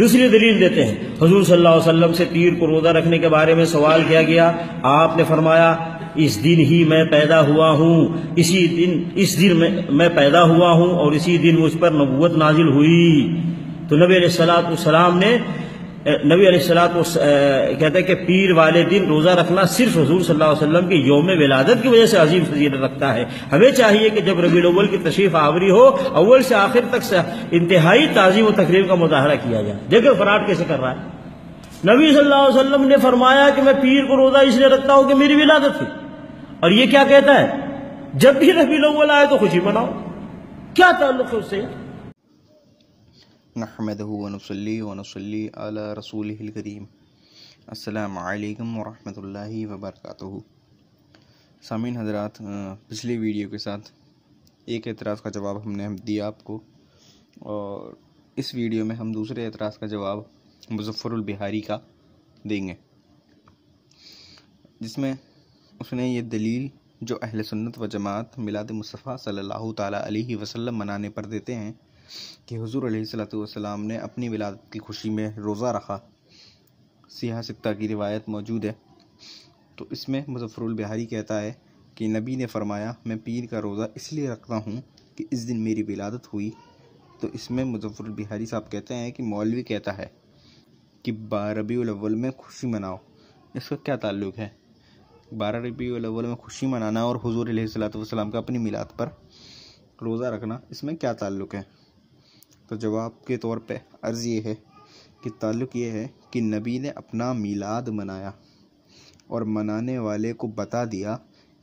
दूसरी दलील देते हैं हजूर सल्लाम से पीर को रोजा रखने के बारे में सवाल किया गया आपने फरमाया इस दिन ही मैं पैदा हुआ हूँ इसी दिन इस दिन मैं, मैं पैदा हुआ हूँ और इसी दिन मुझ पर नबूत नाजिल हुई तो नबी सलाम ने नबी को कहते हैं कि पीर वाले दिन रोज़ा रखना सिर्फ हजूर सल्लल्लाहु अलैहि वसल्लम की योम विलादत की वजह से अजीम फजीलत रखता है हमें चाहिए कि जब रबी अव्वल की तशरीफ आवरी हो अव्वल से आखिर तक इंतहाई तज़ीम व तकरीब का मुजाहरा किया जाए देखो फराट कैसे कर रहा है नबी सल्लल्लाहु अलैहि वसल्लम ने फरमाया कि मैं पीर को रोज़ा इसलिए रखता हूँ कि मेरी विलादत थी और ये क्या कहता है जब भी रबी अव्वल आए तो खुशी मनाओ क्या ताल्लुक है उससे नहमद वनसली वनसली रसूल करीम अल्लाम वरहमल वबरक सामीन हजरात पिछली वीडियो के साथ एक एतराज़ का जवाब हमने हम दिया आपको और इस वीडियो में हम दूसरे एतराज़ का जवाब मुजफ़रुल बिहारी का देंगे जिसमें उसने ये दलील जो अहल सुन्नत व जमात मिलाद मुस्तफ़ा सल्लल्लाहु अलैहि वसल्लम मनाने पर देते हैं कि हजूर सलाम ने अपनी विलादत की खुशी में रोज़ा रखा सियाह सिक्ता की रिवायत मौजूद है तो इसमें मुजफ़रुल बिहारी कहता है कि नबी ने फरमाया मैं पीर का रोज़ा इसलिए रखता हूँ कि इस दिन मेरी विलादत हुई तो इसमें मुजफ़रुल बिहारी साहब कहते हैं कि मौलवी कहता है कि बार रबी में खुशी मनाओ इसका क्या ताल्लुक़ है बारह रबी में खुशी मनाना और हजूर सलाम का अपनी मिलाद पर रोज़ा रखना इसमें क्या ताल्लुक़ है तो जवाब के तौर पे अर्ज़ ये है कि ताल्लुक़ ये है कि नबी ने अपना मीलाद मनाया और मनाने वाले को बता दिया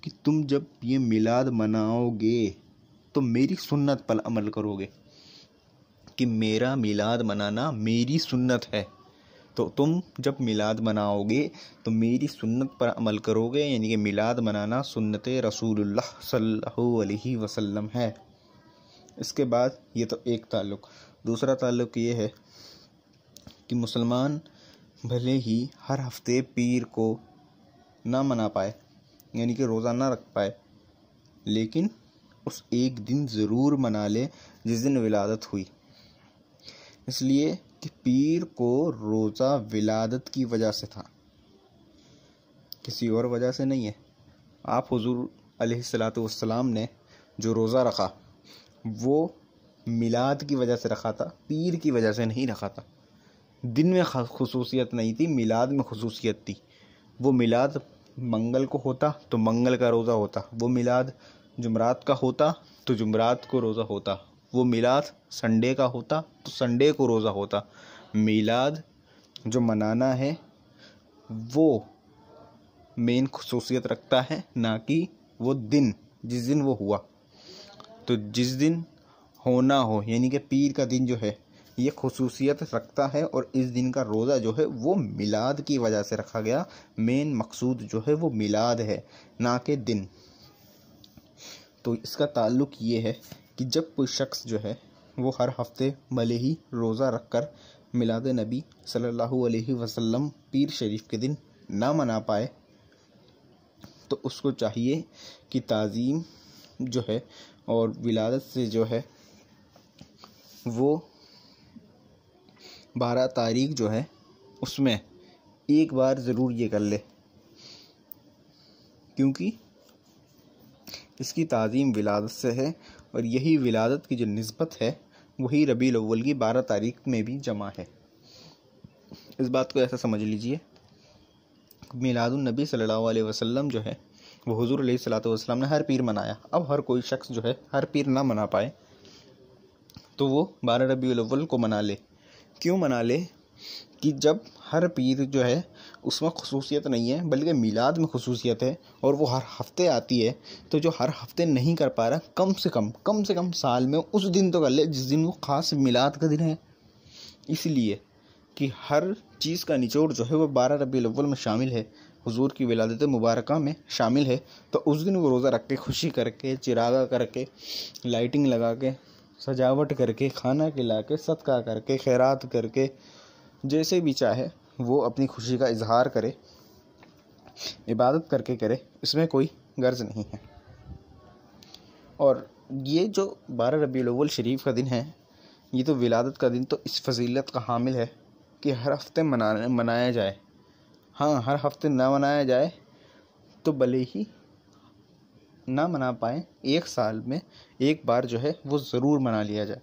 कि तुम जब ये मिलाद मनाओगे तो मेरी सुन्नत पर अमल करोगे कि मेरा मिलाद मनाना मेरी सुन्नत है तो तुम जब मिलाद मनाओगे तो मेरी सुन्नत पर अमल करोगे यानी कि मिलाद मनाना सुन्नत रसूलुल्लाह सल्लल्लाहु अलैहि वसल्लम है इसके बाद ये तो एक ताल्लुक दूसरा ताल्लुक ये है कि मुसलमान भले ही हर हफ्ते पीर को ना मना पाए यानी कि रोज़ा ना रख पाए लेकिन उस एक दिन ज़रूर मना ले जिस दिन विलादत हुई इसलिए कि पीर को रोज़ा विलादत की वजह से था किसी और वजह से नहीं है आप हजूर सलात ने जो रोज़ा रखा वो मिलाद की वजह से रखा था पीर की वजह से नहीं रखा था दिन में खसूसियत नहीं थी मिलाद में खसूसियत थी वो मिलाद मंगल को होता तो मंगल का रोज़ा होता वो मिलाद जुमरात का होता तो जुमरात को रोज़ा होता वो मिलाद संडे का होता तो संडे को रोज़ा होता मिलाद जो मनाना है वो मेन खसूसियत रखता है ना कि वो दिन जिस दिन वो हुआ तो जिस दिन होना हो यानी कि पीर का दिन जो है ये खसूसियत रखता है और इस दिन का रोज़ा जो है वो मिलाद की वजह से रखा गया मेन मकसूद जो है वो मिलाद है ना कि दिन तो इसका ताल्लुक ये है कि जब कोई शख्स जो है वो हर हफ्ते भले ही रोज़ा रख कर मिलाद नबी सल्लल्लाहु अलैहि वसल्लम पीर शरीफ के दिन ना मना पाए तो उसको चाहिए कि ताज़ीम जो है और विलादत से जो है वो बारह तारीख जो है उसमें एक बार ज़रूर ये कर ले क्योंकि इसकी तज़ीम विलादत से है और यही विलादत की जो नस्बत है वही रबी अव्वल की बारह तारीख में भी जमा है इस बात को ऐसा समझ लीजिए मिलादुलनबी सल्लल्लाहु अलैहि वसल्लम जो है वो हजूर सलाम ने हर पीर मनाया अब हर कोई शख्स जो है हर पीर ना मना पाए तो वो बारह रबी अव्वल को मना ले क्यों मना ले कि जब हर पीर जो है उसमें खसूसियत नहीं है बल्कि मिलाद में खसूसियत है और वो हर हफ्ते आती है तो जो हर हफ्ते नहीं कर पा रहा कम से कम कम से कम साल में उस दिन तो कर ले जिस दिन वो ख़ास मिलाद का दिन है इसलिए कि हर चीज़ का निचोड़ जो है वो बारह रबी अव्वल में शामिल है हुजूर की विलादत मुबारक में शामिल है तो उस दिन वो रोज़ा रख के खुशी करके चिरागा करके लाइटिंग लगा के सजावट करके खाना खिला के सदका करके खैरात करके जैसे भी चाहे वो अपनी खुशी का इजहार करे इबादत करके करे इसमें कोई गर्ज नहीं है और ये जो बारह रबी अव्वल शरीफ का दिन है ये तो विलादत का दिन तो इस फजीलत का हामिल है कि हर हफ्ते मना मनाया जाए हाँ हर हफ्ते ना मनाया जाए तो भले ही ना मना पाएँ एक साल में एक बार जो है वो ज़रूर मना लिया जाए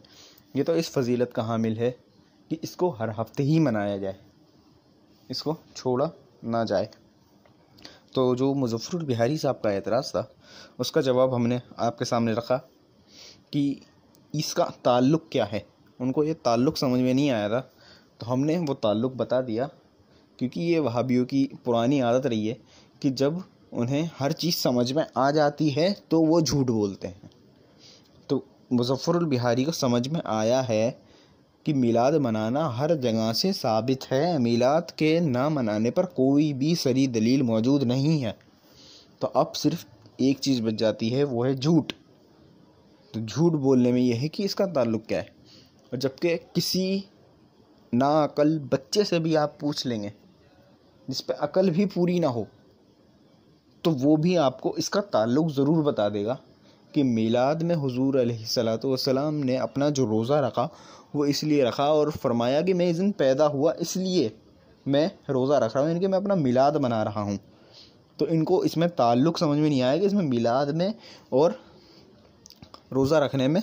ये तो इस फजीलत का हामिल है कि इसको हर हफ्ते ही मनाया जाए इसको छोड़ा ना जाए तो जो मुजफ्फर बिहारी साहब का एतराज़ था उसका जवाब हमने आपके सामने रखा कि इसका ताल्लुक़ क्या है उनको ये ताल्लुक़ समझ में नहीं आया था तो हमने वो ताल्लुक़ बता दिया क्योंकि ये वहाबियों की पुरानी आदत रही है कि जब उन्हें हर चीज़ समझ में आ जाती है तो वो झूठ बोलते हैं तो मुजफ़रुल बिहारी को समझ में आया है कि मिलाद मनाना हर जगह से साबित है मिलाद के ना मनाने पर कोई भी सरी दलील मौजूद नहीं है तो अब सिर्फ एक चीज़ बच जाती है वो है झूठ तो झूठ बोलने में यह है कि इसका ताल्लुक़ क्या है और जबकि किसी ना नाकल बच्चे से भी आप पूछ लेंगे जिस पर अकल भी पूरी ना हो तो वो भी आपको इसका ताल्लुक ज़रूर बता देगा कि मिलाद में हजूर सलाम ने अपना जो रोज़ा रखा वो इसलिए रखा और फरमाया कि मैं इस दिन पैदा हुआ इसलिए मैं रोज़ा रख रहा हूँ यानी कि मैं अपना मिलाद मना रहा हूँ तो इनको इसमें ताल्लुक़ समझ में नहीं आया कि इसमें मीलाद में और रोज़ा रखने में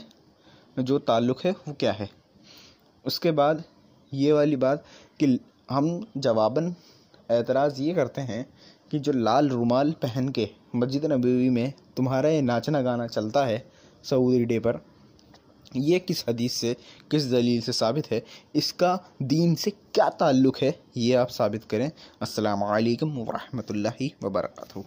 जो ताल्लुक़ है वो क्या है उसके बाद ये वाली बात कि हम जवाबन एतराज़ ये करते हैं कि जो लाल रुमाल पहन के मस्जिद नबी में तुम्हारा ये नाचना गाना चलता है सऊदी डे पर ये किस हदीस से किस दलील से साबित है इसका दीन से क्या ताल्लुक़ है ये आप साबित करें असलकम वरहमल वबरकू